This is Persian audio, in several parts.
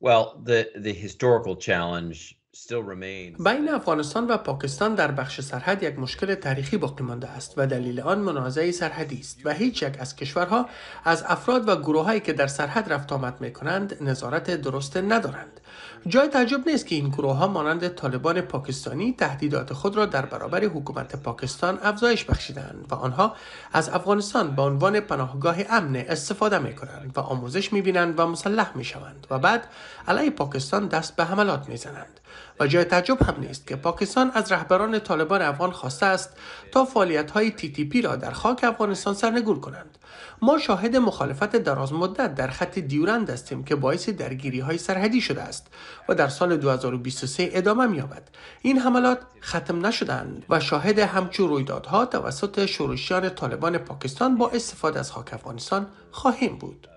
Well, the, the historical challenge still remains. بین افغانستان و پاکستان در بخش سرحد یک مشکل تاریخی باقی مانده است و دلیل آن منازعه سرحدی است و هیچ یک از کشورها از افراد و گروههایی که در سرحد رفت آمد می نظارت درست ندارند جای تعجب نیست که این گروه ها مانند طالبان پاکستانی تهدیدات خود را در برابر حکومت پاکستان افزایش بخشیدند و آنها از افغانستان به عنوان پناهگاه امن استفاده می کنند و آموزش می بینند و مسلح می شوند و بعد علیه پاکستان دست به حملات می زنند. و جای تعجب هم نیست که پاکستان از رهبران طالبان افغان خواسته است تا فعالیت های تی, تی پی را در خاک افغانستان سرنگون کنند ما شاهد مخالفت دراز مدت در خط دیورند هستیم که باعث درگیری های سرحدی شده است و در سال 2023 ادامه می‌یابد این حملات ختم نشدند و شاهد همچون رویدادها توسط شورشیان طالبان پاکستان با استفاده از خاک افغانستان خواهیم بود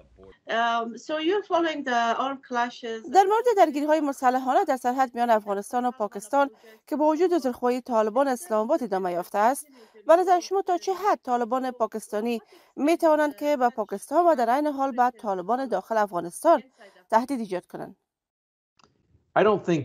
Um, در مورد درگیری های مسلحانه در سرحد میان افغانستان و پاکستان که با وجود زرخواهی طالبان اسلام آباد ادامه یافته است و نظر شما تا چه حد طالبان پاکستانی می توانند که به پاکستان و در عین حال به طالبان داخل افغانستان تهدید ایجاد کنند I don't think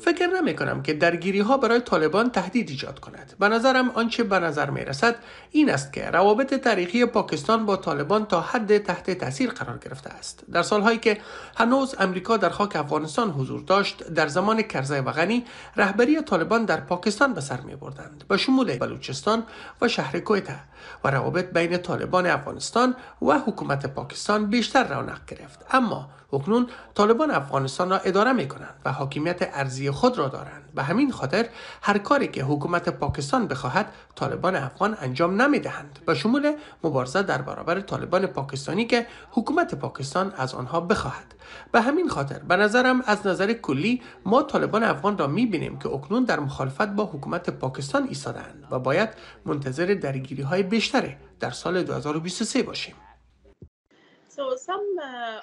فکر نمی کنم که درگیری ها برای طالبان تهدید ایجاد کند. به نظرم آنچه به نظر می رسد این است که روابط تاریخی پاکستان با طالبان تا حد تحت تاثیر قرار گرفته است. در سالهایی که هنوز امریکا در خاک افغانستان حضور داشت، در زمان کرزای و غنی رهبری طالبان در پاکستان به سر می بردند، به شمول بلوچستان و شهر کویته و روابط بین طالبان افغانستان و حکومت پاکستان بیشتر رونق گرفت. اما اکنون طالبان افغانستان را اداره می کنند و حاکمیت ارزی خود را دارند به همین خاطر هر کاری که حکومت پاکستان بخواهد طالبان افغان انجام نمیدهند دهند و شمول مبارزه در برابر طالبان پاکستانی که حکومت پاکستان از آنها بخواهد به همین خاطر به نظرم از نظر کلی ما طالبان افغان را می که اکنون در مخالفت با حکومت پاکستان ایستادند و باید منتظر درگیری های بیشتر در سال 2023 باشیم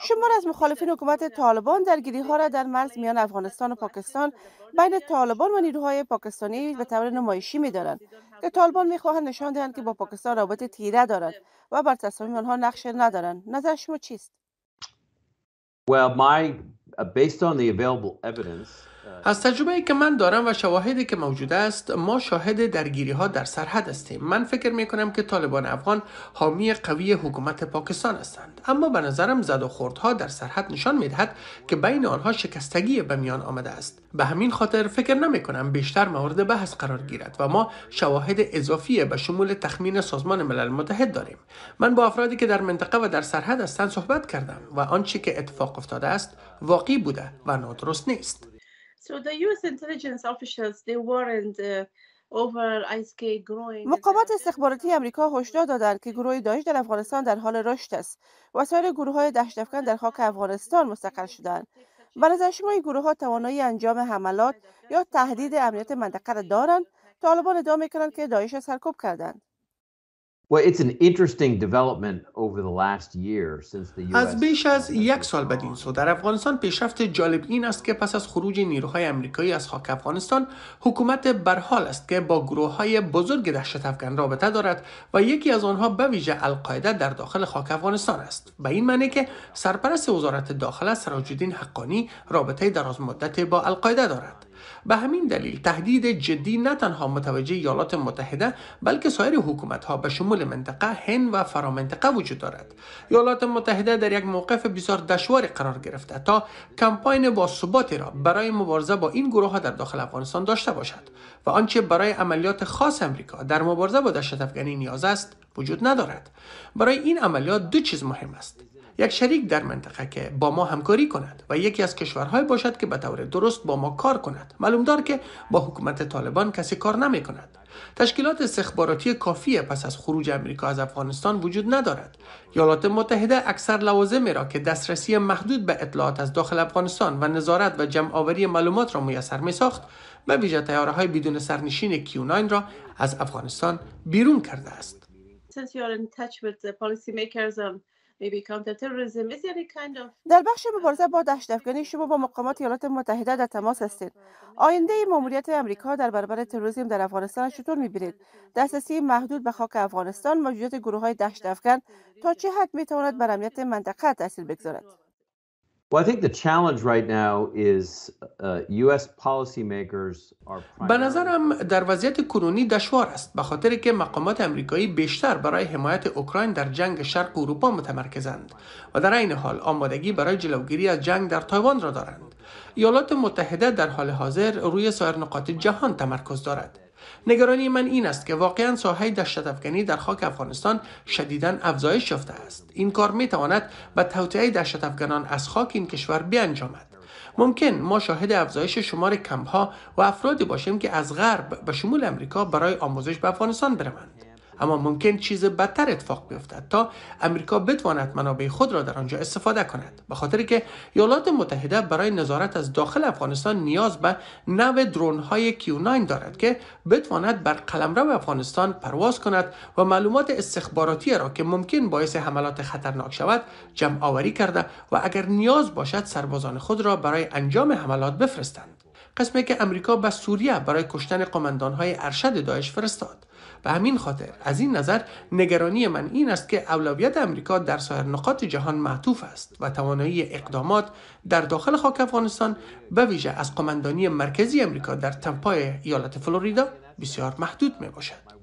شمار از مخالفین حکومت یعنی طالبان در ها را در مرز میان افغانستان و پاکستان بین طالبان و نیروهای پاکستانی به طور نمایشی می دارند که طالبان می خواهند نشان دهند که با آره. پاکستان رابط تیره دارند آره. و بر تصمیم آنها نقش ندارند نظر شما چیست؟ available از تجربه که من دارم و شواهدی که موجود است ما شاهد درگیری ها در سرحد هستیم من فکر می کنم که طالبان افغان حامی قوی حکومت پاکستان هستند اما به نظرم زد و خوردها در سرحد نشان می دهد که بین آنها شکستگی به میان آمده است به همین خاطر فکر نمی کنم بیشتر مورد بحث قرار گیرد و ما شواهد اضافی به شمول تخمین سازمان ملل متحد داریم من با افرادی که در منطقه و در سرحد هستند صحبت کردم و آنچه که اتفاق افتاده است واقعی بوده و نادرست نیست Uh, مقامات استخباراتی امریکا هشدار دادند که گروه داعش در افغانستان در حال رشد است و سایر گروه های دهشتافکن در خاک افغانستان مستقر شدند به نظر شما این گروه ها توانایی انجام حملات یا تهدید امنیت منطقه را دارند طالبان ادعا میکنند که داعش را سرکوب کردند از بیش از یک سال بدین سو در افغانستان پیشرفت جالب این است که پس از خروج نیروهای امریکایی از خاک افغانستان حکومت برحال است که با گروه های بزرگ دهشت افغان رابطه دارد و یکی از آنها به ویژه القاعده در داخل خاک افغانستان است به این معنی که سرپرست وزارت داخله سراجدین حقانی رابطه مدت با القاعده دارد به همین دلیل تهدید جدی نه تنها متوجه ایالات متحده بلکه سایر حکومت ها به شمول منطقه هند و فرامنطقه وجود دارد ایالات متحده در یک موقف بسیار دشوار قرار گرفته تا کمپاین با را برای مبارزه با این گروه ها در داخل افغانستان داشته باشد و آنچه برای عملیات خاص امریکا در مبارزه با دشت افغانی نیاز است وجود ندارد برای این عملیات دو چیز مهم است یک شریک در منطقه که با ما همکاری کند و یکی از کشورهای باشد که به طور درست با ما کار کند معلوم دار که با حکومت طالبان کسی کار نمی کند تشکیلات استخباراتی کافی پس از خروج امریکا از افغانستان وجود ندارد ایالات متحده اکثر لوازمی را که دسترسی محدود به اطلاعات از داخل افغانستان و نظارت و جمع آوری معلومات را میسر می ساخت به ویژه تیاره های بدون سرنشین کیو را از افغانستان بیرون کرده است since you with the maybe is any kind of... در بخش مبارزه با دهشت افغانی شما با مقامات ایالات متحده در تماس هستید. آینده ماموریت امریکا در برابر تروریسم در افغانستان چطور میبینید؟ دسترسی محدود به خاک افغانستان موجودیت گروه های دهشت افغان تا چه حد میتواند بر امنیت منطقه تاثیر بگذارد؟ به نظرم در وضعیت کنونی دشوار است به خاطر که مقامات امریکایی بیشتر برای حمایت اوکراین در جنگ شرق اروپا متمرکزند و در این حال آمادگی برای جلوگیری از جنگ در تایوان را دارند. ایالات متحده در حال حاضر روی سایر نقاط جهان تمرکز دارد. نگرانی من این است که واقعا ساحه دشت افغانی در خاک افغانستان شدیدا افزایش یافته است این کار می تواند به توطئه دشت افغانان از خاک این کشور بیانجامد ممکن ما شاهد افزایش شمار کمپ ها و افرادی باشیم که از غرب به شمول امریکا برای آموزش به افغانستان بروند اما ممکن چیز بدتر اتفاق بیفتد تا امریکا بتواند منابع خود را در آنجا استفاده کند به خاطر که ایالات متحده برای نظارت از داخل افغانستان نیاز به نو درون های کیو 9 دارد که بتواند بر قلمرو افغانستان پرواز کند و معلومات استخباراتی را که ممکن باعث حملات خطرناک شود جمع آوری کرده و اگر نیاز باشد سربازان خود را برای انجام حملات بفرستند قسمی که امریکا به سوریه برای کشتن های ارشد داعش فرستاد به همین خاطر از این نظر نگرانی من این است که اولویت امریکا در سایر نقاط جهان معطوف است و توانایی اقدامات در داخل خاک افغانستان به ویژه از قمندانی مرکزی امریکا در تمپای ایالت فلوریدا بسیار محدود می باشد.